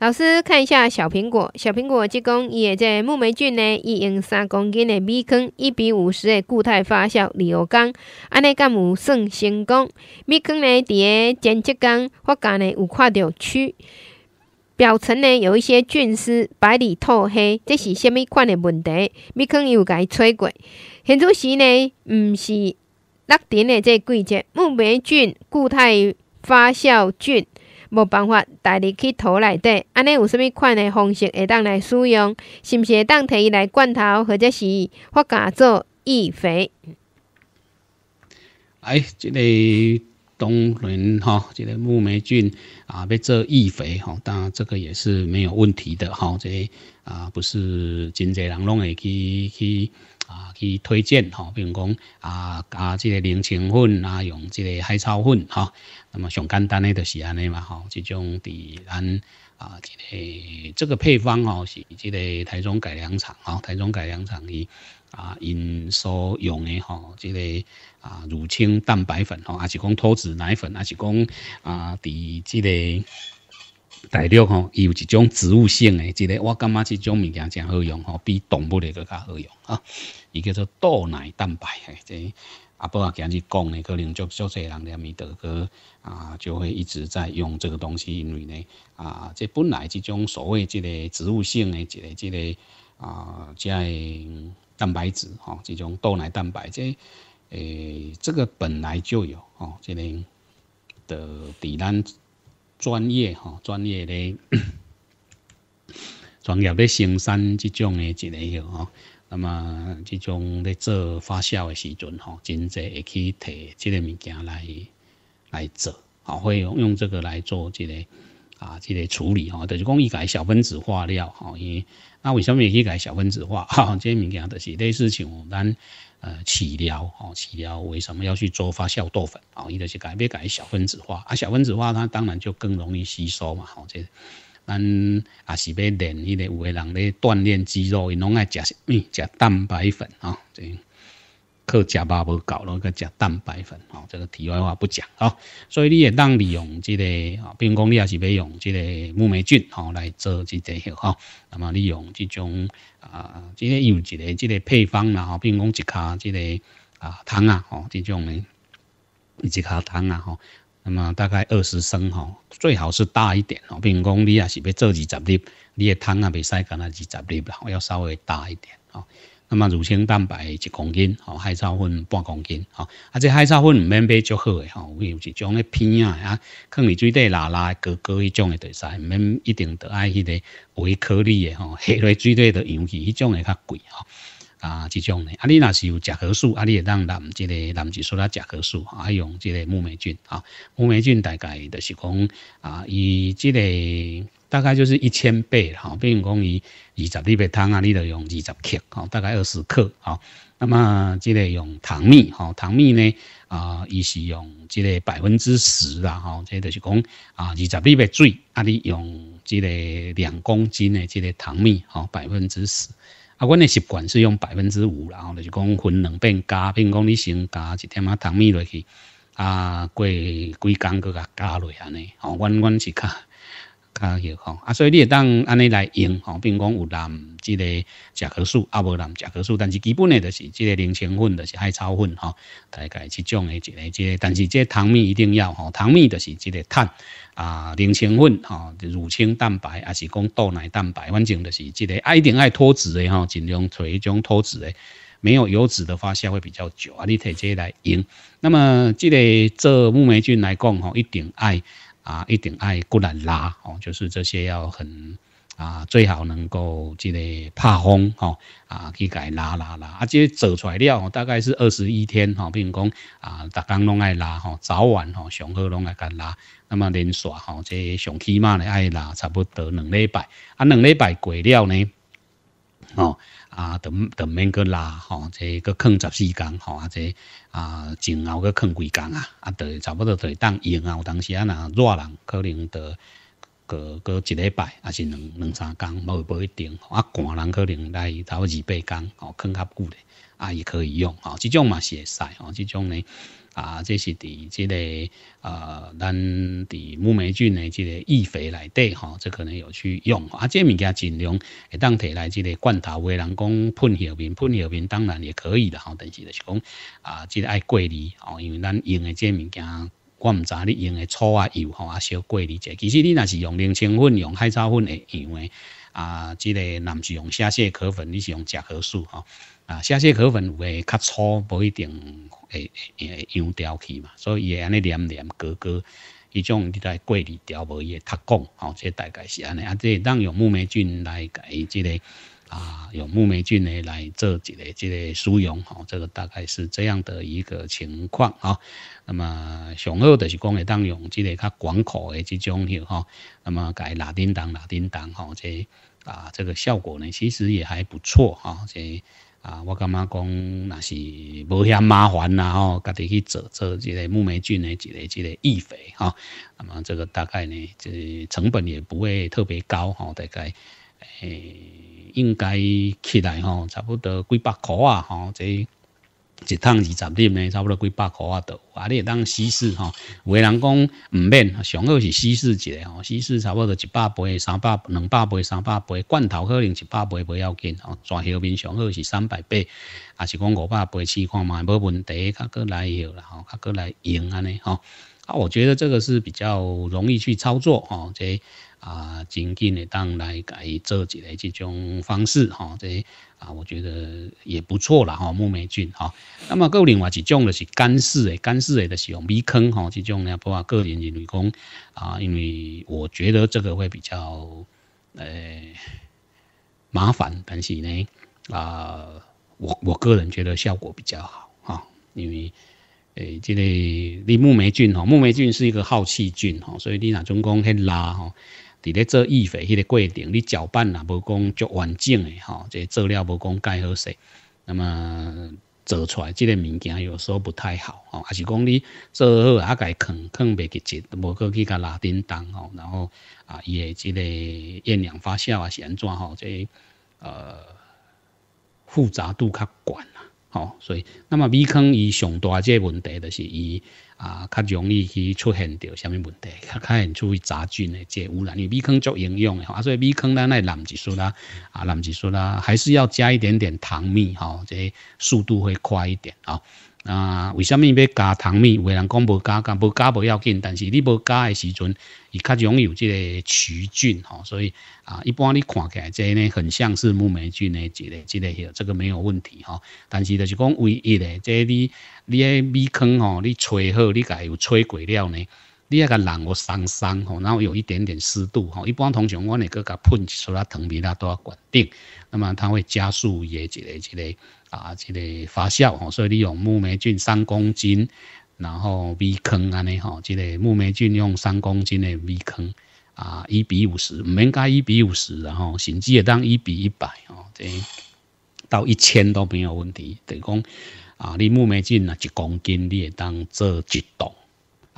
老师看一下小苹果，小苹果职工也个木霉菌呢。伊用三公斤的米糠，一比五十的固态发酵料缸，安尼敢有算成功？米糠呢？伫前漳州发干呢？有看到蛆？表层呢有一些菌丝，白里透黑，这是什物款的问题？米糠又伊吹过？现主时呢？毋是六点的这季节，木霉菌固态发酵菌。没办法带你去土内底，安尼有什麽款的方式会当来使用？是不是会当摕伊来罐头，或者是发酵做育肥？哎，这个冬轮吼，这个木霉菌啊，要做育肥吼，当然这个也是没有问题的哈，这啊不是真侪人弄会去去。啊，去推荐吼，比如讲啊啊，即个零清粉啊，用即个海草粉哈。那么上简单的就是安尼嘛吼，即种伫咱啊，即个这个配方吼是即个台中改良厂吼，台中改良厂伊啊，因所用的吼即个啊乳清蛋白粉吼，还是讲脱脂奶粉，还是讲啊伫即个。大陆吼，有一种植物性诶，即个我感觉即种物件真好用吼，比动物诶搁较好用啊。伊叫做豆奶蛋白诶，即阿伯啊今日讲诶，可能做少些人咧咪得去啊，就会一直在用这个东西，因为呢啊，即本来即种所谓即个植物性诶，即个即个啊，即个蛋白质吼，即种豆奶蛋白即诶，这个本来就有吼，即个的天然。专业吼，专业的 专业咧生产这种的一类个吼，那么这种咧做发酵的时阵吼，真侪会去提这个物件来来做啊，会用用这个来做这个。啊，这个处理吼，就是讲伊改小分子化料吼，伊那为什么要改小分子化？哈，这些物件就是类似像咱呃饲料吼，饲料为什么要去做发酵豆粉？哦，伊就是改变改小分子化，啊，小分子化它当然就更容易吸收嘛，好这咱也是要练伊个，有个人咧锻炼肌肉，伊拢爱食啥物？食蛋白粉啊，这。去食吧，不搞了去食蛋白粉吼，这个题外话不讲吼，所以你也当利用这个吼，比如讲你也是要用这个木霉菌吼来做这个吼，那么利用这种啊，这个有一个这个配方啦吼，比如讲一卡这个啊汤啊吼，这种的，一卡汤啊吼，那么大概二十升吼，最好是大一点吼，比如讲你啊是要做二十粒，你的汤啊未使干那几十粒啦，要稍微大一点吼。那么乳清蛋白一公斤，吼海藻粉半公斤，吼啊这海藻粉唔免买足好诶，吼有有一种诶片啊，啊，放伫水底拉拉割割迄种诶东西，唔免一定得爱迄个微颗粒诶，吼下落水底就溶起，迄种诶较贵，吼啊，即种诶，啊你若是有甲壳素，啊你会当拿即个南色虾甲壳素，啊用即个木霉菌，啊木霉菌大概就是讲啊，伊即个。大概就是一千倍，吼，如讲伊二十粒的糖啊，你著用二十克，吼，大概二十克，吼。那么即个用糖蜜，吼，糖蜜呢，啊，伊是用即个百分之十啦，吼，即就是讲啊，二十粒水，啊，你用即个两公斤的即个糖蜜，吼，百分之十。啊，阮的习惯是用百分之五啦，吼，就是讲分两遍加，比如讲你先加一点啊糖蜜落去，啊，过几工佫甲加落安尼，吼，阮阮是较啊，吼，啊，所以你也当安尼来用，吼，并讲有蓝即个甲壳素，啊，无蓝甲壳素，但是基本的著是即个零成粉，著是海草粉，吼，大概这种的一个即，但是即糖蜜一定要，吼，糖蜜就是即个碳啊，零成粉，吼，乳清蛋白，啊，是讲豆奶蛋白，反正就是即个，一定爱脱脂的，吼，尽量找一种脱脂的，没有油脂的话，下会比较久，啊，你直接来用。那么即个做木霉菌来讲，吼，一定爱。啊，一定爱过来拉哦，就是这些要很啊，最好能够即个怕风哦啊去改拉拉拉，啊即做出来了大概是二十一天哈，比如讲啊，逐工拢爱拉哈，早晚哈上好拢爱干拉，那么连耍哈即上起码呢爱拉差不多两礼拜，啊两礼拜过了呢。哦，啊，等等，免去拉吼，这去睏十四天吼，啊这啊前后去睏几工啊，啊，就差不多会当用啊。有当时啊，热人可能就个个一礼拜，还是两两三工，无无一定。啊，寒人可能来差不多二八工，吼睏较久咧，啊也可以用，哦，这种嘛是会使，哦，这种呢。啊，这是伫即个呃，咱伫木霉菌的即个易肥来底吼，这可能有去用。啊，这物件尽量会当摕来即个罐头，有人讲喷叶片、喷叶片，当然也可以的吼。但是就是讲啊，即个爱过滤吼，因为咱用的这物件，我唔知你用的醋啊油吼啊小过滤者。其实你那是用零青粉、用海藻粉的用的啊，即个不是用虾蟹壳粉，你是用甲壳素吼。啊，虾蟹壳粉有诶较粗，无一定会会用掉去嘛，所以伊会安尼黏黏、疙疙，伊种你在过里调无伊个脱光，吼，即大概是安尼。啊，即咱用木霉菌来改即个啊，用木霉菌呢来做一个即个疏溶，吼，这个大概是这样的一个情况啊。那么，上好的是讲会当用即个较广口诶即种药哈，那么改拉丁党、拉丁党，吼，即啊，这个效果呢其实也还不错哈，即。啊，我感觉讲那是无遐麻烦呐吼，家己去做做一个木霉菌的一个一个易肥哈。那么这个大概呢，即成本也不会特别高哈，大概诶应该起来吼，差不多几百块啊哈，即。一趟二十粒呢，差不多几百块阿多，啊，你当稀释吼。有人讲唔免，上好是稀释一下吼，稀释差不多一百杯、三百、两百杯、三百杯罐头，可能一百杯不要紧吼。全后面上好是三百杯，还是讲五百杯试看嘛。无问题，较卡过来摇啦，吼，较过来用安尼吼。啊，我觉得这个是比较容易去操作哦，这啊，真紧的当来改做一个这种方式吼，这。啊，我觉得也不错啦，哈，木霉菌，哈，那么够另外是种的是干式诶，干式诶的是用米坑哈这种呢，不括个人认为讲，啊，因为我觉得这个会比较，诶，麻烦，但是呢，啊，我我个人觉得效果比较好，哈，因为，诶，这个立木霉菌，哈，木霉菌是一个耗气菌，哈，所以你拿中共去拉，哈。伫咧做预肥迄个过程，你搅拌若无讲足完整诶，吼，即做料无讲盖好势，那么做出来即个物件有时候不太好吼，还是讲你做好啊，家藏藏未结实，无够去甲拉振当，吼，然后啊，伊诶即个厌氧发酵啊是安怎，吼，即呃复杂度较悬啦，吼，所以那么米坑伊上大即个问题就是伊。啊，较容易去出现着啥物问题，较较现出去杂菌的这污染，因为米糠做营养的吼，所以米糠咱来冷制熟啦，啊，冷制熟啦，还是要加一点点糖蜜哈，这速度会快一点啊。啊为啥物要加糖蜜有人讲无加甲无加无要紧但是你无加的时阵伊较容易有这个曲菌吼所以啊一般你看起来这个呢很像是木霉菌的这个这个个没有问题吼但是就是讲唯一的这里你的米糠吼你炊好你家有炊过了呢你二个人我上山吼，然后有一点点湿度吼，一般通常我那个个喷出来藤皮它都要管定，那么它会加速一个一个啊一个发酵吼，所以你用木霉菌三公斤，然后微坑安尼吼，这个木霉菌用三公斤的微坑啊一比五十，唔应该一比五十然后甚至也当一比一百哦，这到一千都没有问题，等于讲啊你木霉菌啊一公斤你也当做一栋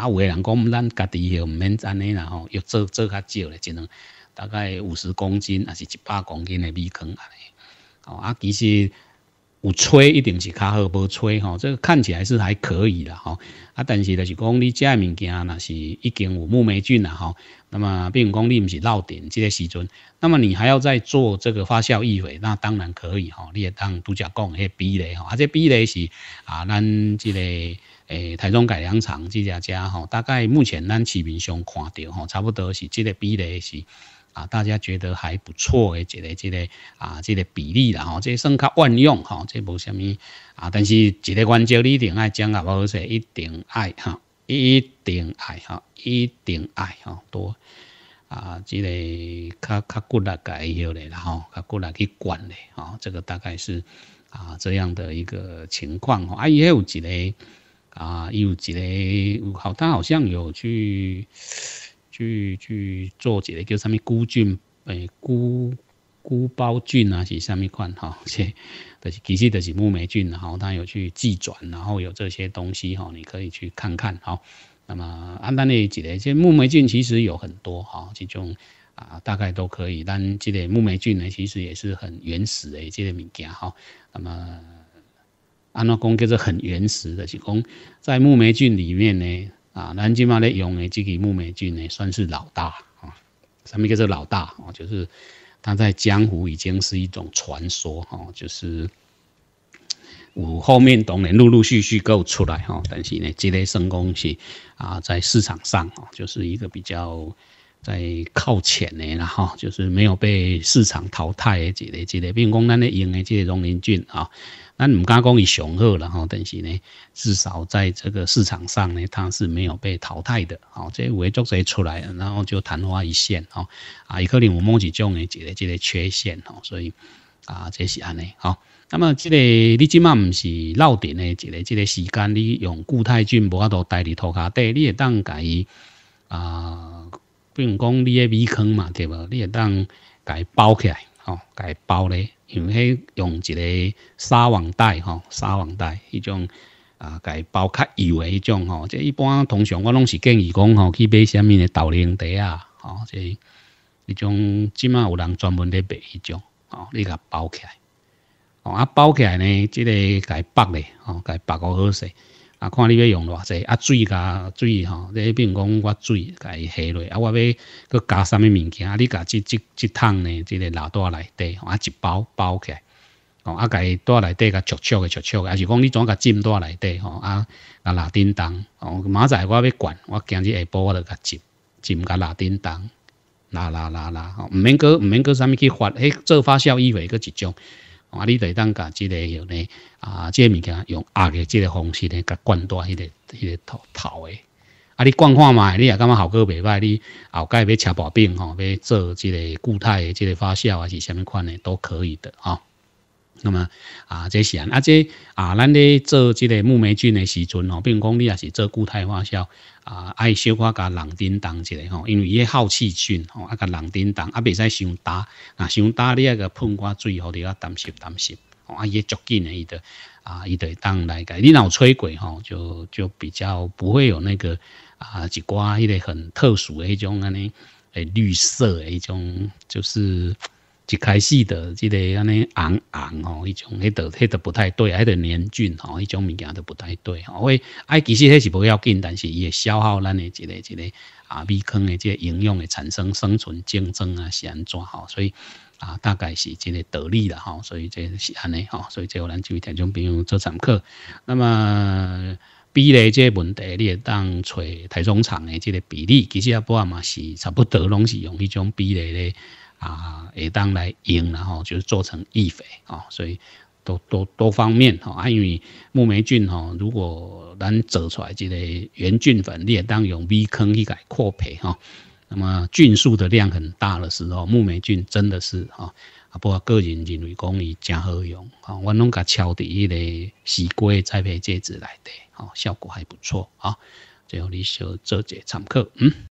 啊，有个人讲，咱家己吼，唔免安尼啦吼，又做做较少咧，只能大概五十公斤啊，是一百公斤的米糠安尼。哦啊，其实有吹一定是较好，无吹吼，这个看起来是还可以啦吼。啊，但是就是讲你食的物件，若是已经有木霉菌啦吼？那么比如讲你唔是落点，这个时阵，那么你还要再做这个发酵异味，那当然可以吼。你也当独家讲，迄比例吼，啊，这比例是啊，咱这个。诶，台中改良厂这家家吼，大概目前咱市面上看到吼，差不多是这个比例是啊，大家觉得还不错诶，一个比个啊，这个比例啦吼，这算较万用吼，这无虾米啊，但是一个原则你一定爱讲啊，无好一定爱哈，一定爱哈，一定爱哈多啊，之类较较骨力改以后咧吼，较骨力去管咧啊，这个大概是啊这样的一个情况吼，啊，还有之类。啊，有几个好，他好像有去去去做几个叫什么菌，诶，菇菇孢菌啊，是上面款哈，这但是其实都是木霉菌，然后他有去寄转，然后有这些东西哈，你可以去看看哈。那么，安道理几类，这木霉菌其实有很多哈，这种啊大概都可以，但这些木霉菌呢，其实也是很原始的这些物件哈。那么。安怎讲叫做很原始的，是讲在木梅菌里面呢，啊，南京嘛咧用的这个木梅菌呢，算是老大啊，什么叫做老大哦，就是它在江湖已经是一种传说哈，就是五后面当然陆陆续续够出来哈，但是呢，这类生工是啊，在市场上哦，就是一个比较在靠前的，然后就是没有被市场淘汰的这类这类，并讲咱咧用的这些龙鳞菌啊。咱毋敢讲伊上好然后但是呢，至少在这个市场上呢，它是没有被淘汰的，好，这诶作者出来，然后就昙花一现，吼，啊，伊可能有某一种诶一个一个缺陷，吼，所以啊，这是安尼，好，那么这个你即满毋是落电诶一个即个时间你用固态菌无法度袋里涂骹底，你会当甲伊啊，比如讲你诶米坑嘛，对无，你会当甲伊包起来，吼，甲伊包咧。用起用一个纱网袋，吼纱网袋，迄种啊，家包较油诶，迄种吼，即一般通常我拢是建议讲吼，去买虾米诶豆奶茶啊，吼即，迄种即卖有人专门咧卖迄种，吼你甲包起来，哦啊包起来呢，即个家绑咧，吼，家绑个好势。啊，看你要用偌济啊，水甲水吼，你比如讲我水甲伊下落，啊，我要搁加啥物物件啊？你甲即即即桶呢，即个拿倒来底，啊，一包包起，来，哦，啊，甲倒来底甲灼灼个灼灼诶。还是讲你怎甲浸倒来底吼啊？啊，拉叮当，哦，明仔我要管，我今日下晡我著甲浸，浸甲拉叮当，拉拉拉拉，吼毋免搁毋免搁啥物去发，迄做发酵为个一种。啊！你就当甲即个用呢啊，这物件用压的即个方式呢，给灌到迄个迄个头头的。啊，你灌看嘛，你也感觉效果未歹？你后盖要吃薄饼吼，要做即个固态的即个发酵还是什么款的都可以的啊。那么啊，这是啊，啊这啊，咱咧做这个木霉菌的时阵哦，比如讲你也是做固态化酵啊，爱小可加冷灯灯之类吼，因为伊个耗气菌吼，啊加冷灯灯啊，未使伤打啊，伤打你那个喷过水，好滴要担心担心啊伊个紧的，伊个啊，伊个当来个，你若吹轨吼，就就比较不会有那个啊一瓜一个很特殊的一种个呢，诶绿色的一种就是。一开始的这个安尼昂昂吼，一种迄度迄度不太对，还著联菌吼，一种物件都不太对。我哎，其实迄是不要紧，但是伊会消耗咱的这个这个啊，米抗的这营养的产生、生存竞争啊是安怎吼？所以啊，大概是这个得利了吼。所以这是安尼吼，所以最后咱就填种朋友做参考。那么比例这问题，你会当找台中厂的这个比例，其实奥巴嘛是差不多拢是用一种比例咧。啊，也当来赢，然后就是做成益肥啊，所以多多多方面哈啊，因为木霉菌哈，如果咱折出来这个原菌粉，也当用微坑一改扩培哈，那么菌数的量很大的时候，木霉菌真的是哈，啊，不过个人认为讲伊真好用啊，我弄个超低的西瓜栽培介质来的哦，效果还不错啊，最后你少做者参考，嗯。